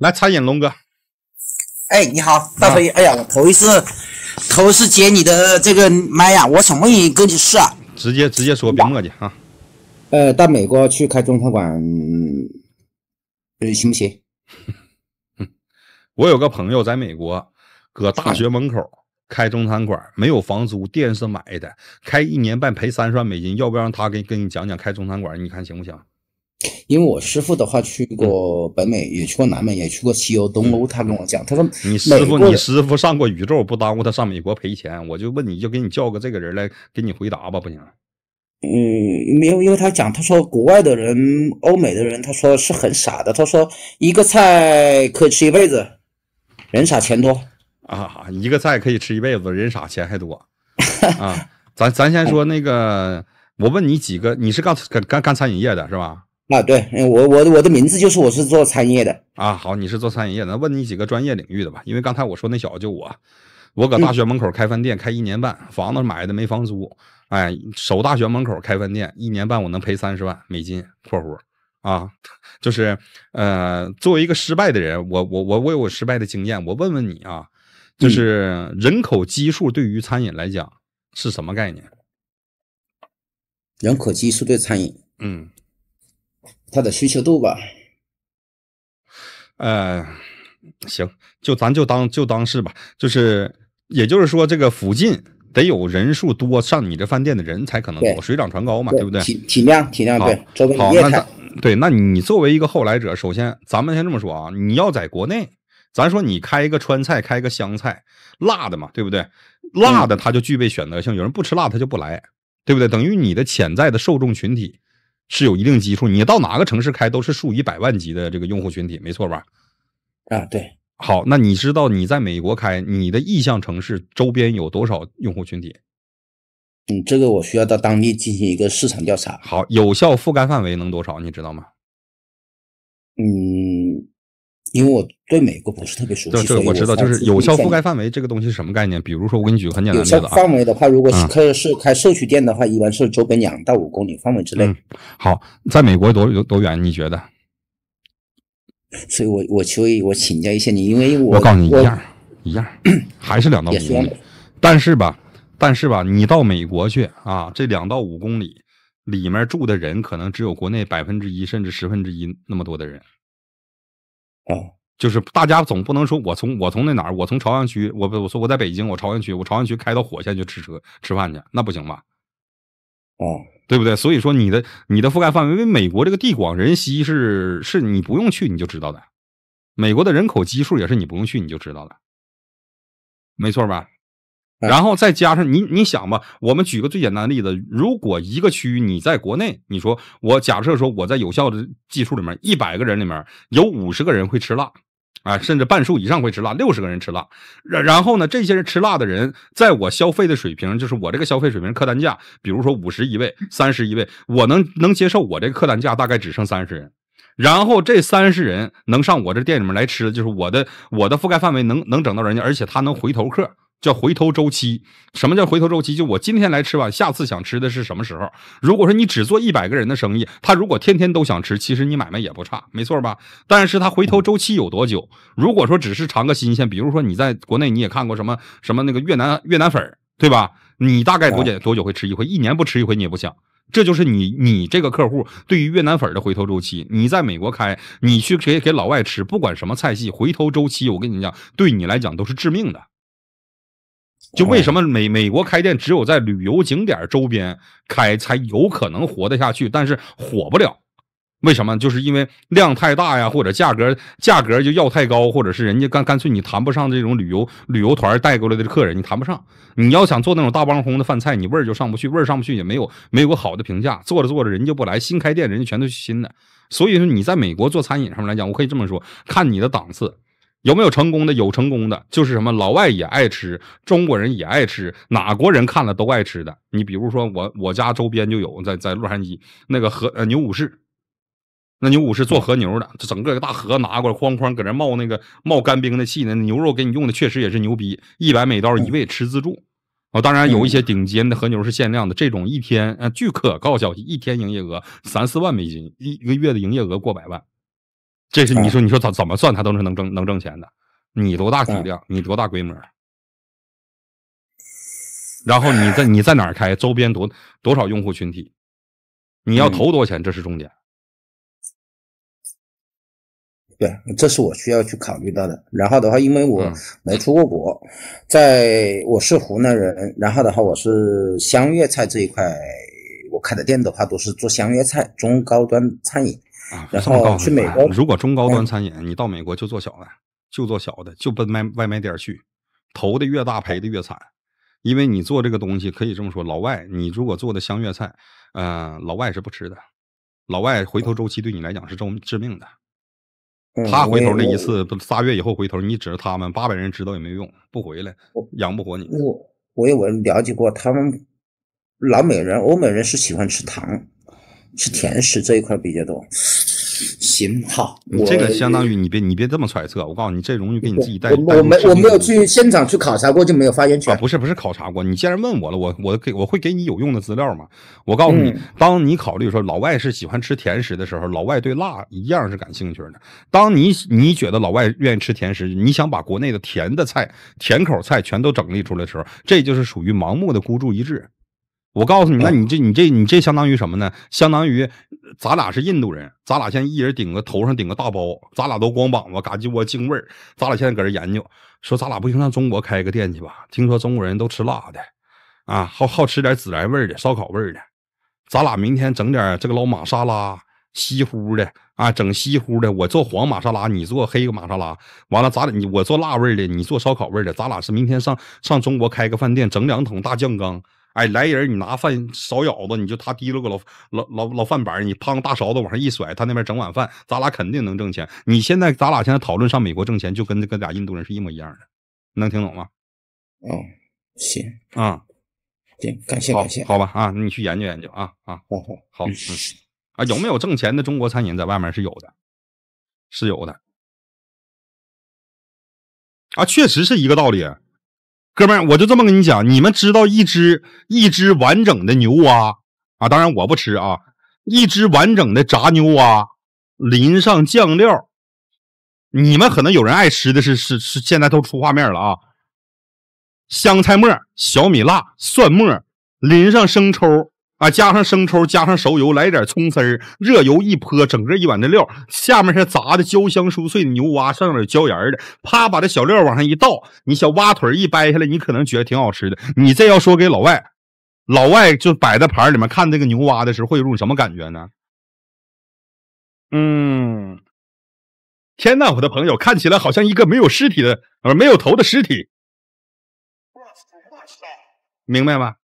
来插眼龙哥，哎，你好，大飞，哎呀，我头一次头一次接你的这个麦呀，我什么也跟你试啊，直接直接说，别墨迹啊。呃，到美国去开中餐馆，呃，行不行？我有个朋友在美国搁大学门口开中餐馆，没有房租，店是买的，开一年半赔三十万美金，要不要他给跟你讲讲开中餐馆，你看行不行？因为我师傅的话去过北美，也去过南美，也去过西欧、东欧。他跟我讲，他说你师傅，你师傅上过宇宙，不耽误他上美国赔钱。我就问你，就给你叫个这个人来给你回答吧，不行？嗯，没有，因为他讲，他说国外的人、欧美的人，他说是很傻的。他说一个菜可以吃一辈子，人傻钱多啊。一个菜可以吃一辈子，人傻钱还多 啊。咱咱先说那个，我问你几个，你是干干干餐饮业的是吧？啊，对我，我我的名字就是我是做餐饮业的啊。好，你是做餐饮业的，那问你几个专业领域的吧。因为刚才我说那小子就我，我搁大学门口开饭店开一年半，房子买的没房租，哎，守大学门口开饭店一年半，我能赔三十万美金（括弧）。啊，就是呃，作为一个失败的人，我我我我有我失败的经验，我问问你啊，就是人口基数对于餐饮来讲是什么概念？人口基数对餐饮，嗯。他的需求度吧，呃，行，就咱就当就当是吧，就是也就是说，这个附近得有人数多上你这饭店的人才可能我水涨船高嘛，对不对？体体量体量对，作为业态，对，那你作为一个后来者，首先咱们先这么说啊，你要在国内，咱说你开一个川菜，开个湘菜，辣的嘛，对不对？辣的它就具备选择性，有人不吃辣他就不来，对不对？等于你的潜在的受众群体。是有一定基础，你到哪个城市开都是数以百万级的这个用户群体，没错吧？啊，对。好，那你知道你在美国开你的意向城市周边有多少用户群体？嗯，这个我需要到当地进行一个市场调查。好，有效覆盖范围能多少？你知道吗？嗯。因为我对美国不是特别熟悉，这个我知道就是有效覆盖范围这个东西是什么概念？比如说，我给你举个很简单的啊，有效范围的话，如果是开是开社区店的话，一般是周边两到五公里范围之内。好，在美国多有多远？你觉得？所以，我我求以，我请教一下你，因为我我告诉你一样一样，还是两到五公里。但是吧，但是吧，你到美国去啊，这两到五公里里面住的人，可能只有国内百分之一甚至十分之一那么多的人。哦，就是大家总不能说我从我从那哪儿，我从朝阳区，我不我说我在北京，我朝阳区，我朝阳区开到火线去吃车吃饭去，那不行吧？哦，对不对？所以说你的你的覆盖范围，因为美国这个地广人稀是是，你不用去你就知道的，美国的人口基数也是你不用去你就知道的，没错吧？然后再加上你，你想吧，我们举个最简单的例子，如果一个区域你在国内，你说我假设说我在有效的技术里面，一百个人里面有五十个人会吃辣，啊，甚至半数以上会吃辣，六十个人吃辣。然然后呢，这些人吃辣的人，在我消费的水平，就是我这个消费水平客单价，比如说五十一位、三十一位，我能能接受，我这个客单价大概只剩三十人。然后这三十人能上我这店里面来吃，就是我的我的覆盖范围能能整到人家，而且他能回头客。叫回头周期，什么叫回头周期？就我今天来吃吧，下次想吃的是什么时候？如果说你只做一百个人的生意，他如果天天都想吃，其实你买卖也不差，没错吧？但是他回头周期有多久？如果说只是尝个新鲜，比如说你在国内你也看过什么什么那个越南越南粉，对吧？你大概多久多久会吃一回？一年不吃一回你也不想。这就是你你这个客户对于越南粉的回头周期。你在美国开，你去给给老外吃，不管什么菜系，回头周期，我跟你讲，对你来讲都是致命的。就为什么美美国开店只有在旅游景点周边开才有可能活得下去，但是火不了。为什么？就是因为量太大呀，或者价格价格就要太高，或者是人家干干脆你谈不上这种旅游旅游团带过来的客人，你谈不上。你要想做那种大帮红的饭菜，你味儿就上不去，味儿上不去也没有没有个好的评价。做着做着人家不来，新开店人家全都是新的。所以说你在美国做餐饮上来讲，我可以这么说，看你的档次。有没有成功的？有成功的，就是什么老外也爱吃，中国人也爱吃，哪国人看了都爱吃的。你比如说我，我家周边就有，在在洛杉矶那个和呃牛武士，那牛武士做和牛的，整个一个大河拿过来，哐哐搁那冒那个冒干冰的气呢，牛肉给你用的确实也是牛逼，一百美刀一位吃自助啊。当然有一些顶尖的和牛是限量的，这种一天，呃据可靠消息，一天营业额三四万美金，一一个月的营业额过百万。这是你说，你说怎怎么算，它都是能挣能挣钱的。你多大体量？你多大规模？然后你在你在哪儿开？周边多多少用户群体？你要投多少钱？这是重点。对，这是我需要去考虑到的。然后的话，因为我没出过国，在我是湖南人。然后的话，我是湘粤菜这一块，我开的店的话都是做湘粤菜中高端餐饮。啊，这么告诉你，如果中高端餐饮，你到美国就做小的，就做小的，就奔卖外卖店去，投的越大赔的越惨，因为你做这个东西可以这么说，老外你如果做的湘粤菜，呃，老外是不吃的，老外回头周期对你来讲是么致命的，他回头那一次仨月以后回头，你指着他们八百人知道也没用，不回来养不活你。我我有我了解过，他们老美人欧美人是喜欢吃糖。吃甜食这一块比较多，行好，我这个相当于你别你别这么揣测，我告诉你这容易给你自己带。我我没我没有去现场去考察过就没有发言权。不是不是考察过，你既然问我了，我我给我会给你有用的资料吗？我告诉你，当你考虑说老外是喜欢吃甜食的时候，老外对辣一样是感兴趣的。当你你觉得老外愿意吃甜食，你想把国内的甜的菜甜口菜全都整理出来的时候，这就是属于盲目的孤注一掷。我告诉你，那你这你这你这相当于什么呢？相当于咱俩是印度人，咱俩现在一人顶个头上顶个大包，咱俩都光膀子，嘎叽窝精味儿。咱俩现在搁这研究，说咱俩不行上中国开个店去吧。听说中国人都吃辣的，啊，好好吃点孜然味的、烧烤味的。咱俩明天整点这个老玛莎拉西乎的啊，整西乎的。我做黄玛莎拉，你做黑玛莎拉。完了，咱你我做辣味的，你做烧烤味的。咱俩是明天上上中国开个饭店，整两桶大酱缸。哎，来人！你拿饭勺舀子，你就他提了个老老老老饭板，你胖大勺子往上一甩，他那边整碗饭，咱俩肯定能挣钱。你现在，咱俩现在讨论上美国挣钱，就跟跟个俩印度人是一模一样的，能听懂吗？哦，行啊，行，感谢感谢，好吧啊，你去研究研究啊啊，好，好啊，有没有挣钱的中国餐饮在外面是有的，是有的，啊，确实是一个道理。哥们儿，我就这么跟你讲，你们知道一只一只完整的牛蛙啊？当然我不吃啊，一只完整的炸牛蛙，淋上酱料，你们可能有人爱吃的是是是，现在都出画面了啊，香菜末、小米辣、蒜末，淋上生抽。啊，加上生抽，加上熟油，来点葱丝儿，热油一泼，整个一碗的料。下面是炸的焦香酥脆的牛蛙，上点椒盐的，啪，把这小料往上一倒。你小蛙腿一掰下来，你可能觉得挺好吃的。你这要说给老外，老外就摆在盘里面看这个牛蛙的时候，会有一种什么感觉呢？嗯，天呐，我的朋友，看起来好像一个没有尸体的，呃，没有头的尸体。明白吗？